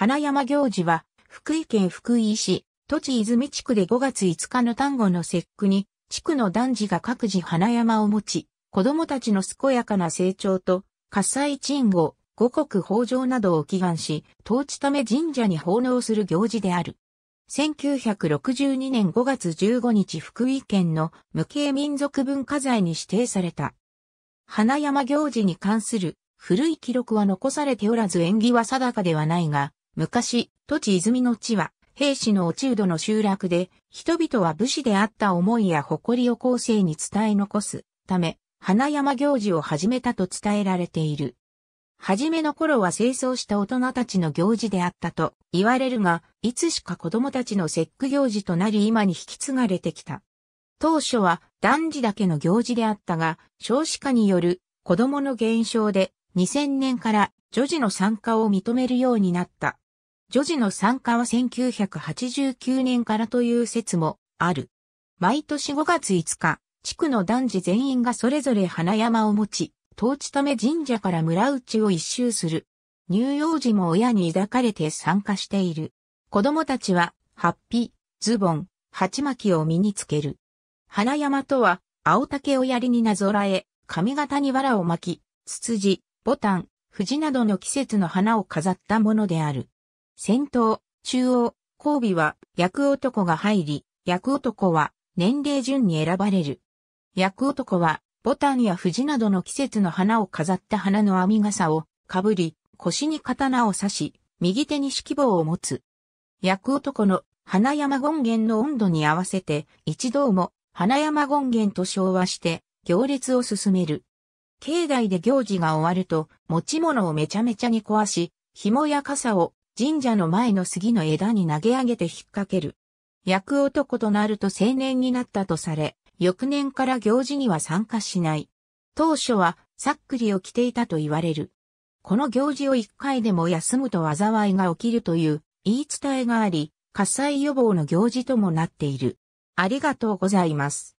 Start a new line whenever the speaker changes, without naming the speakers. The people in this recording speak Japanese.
花山行事は、福井県福井市、土地泉地区で5月5日の単語の節句に、地区の男児が各自花山を持ち、子供たちの健やかな成長と、火災鎮護、五穀豊穣などを祈願し、統治ため神社に奉納する行事である。1962年5月15日福井県の無形民族文化財に指定された。花山行事に関する古い記録は残されておらず縁起は定かではないが、昔、土地泉の地は、兵士の落ちどの集落で、人々は武士であった思いや誇りを後世に伝え残すため、花山行事を始めたと伝えられている。初めの頃は清掃した大人たちの行事であったと言われるが、いつしか子供たちの節句行事となり今に引き継がれてきた。当初は男児だけの行事であったが、少子化による子供の減少で2000年から女児の参加を認めるようになった。女児の参加は1989年からという説もある。毎年5月5日、地区の男児全員がそれぞれ花山を持ち、統治め神社から村内を一周する。乳幼児も親に抱かれて参加している。子供たちは、ハッピ、ー、ズボン、鉢巻きを身につける。花山とは、青竹を槍になぞらえ、髪型に藁を巻き、ツツジ、ボタン、藤などの季節の花を飾ったものである。戦闘、中央、後尾は役男が入り、役男は年齢順に選ばれる。役男はボタンや藤などの季節の花を飾った花の編み傘をかぶり、腰に刀を刺し、右手に指揮棒を持つ。役男の花山権現の温度に合わせて一同も花山権現と昭和して行列を進める。境内で行事が終わると持ち物をめちゃめちゃに壊し、紐や傘を神社の前の杉の枝に投げ上げて引っ掛ける。役男となると青年になったとされ、翌年から行事には参加しない。当初は、さっくりを着ていたと言われる。この行事を一回でも休むと災いが起きるという言い伝えがあり、火災予防の行事ともなっている。ありがとうございます。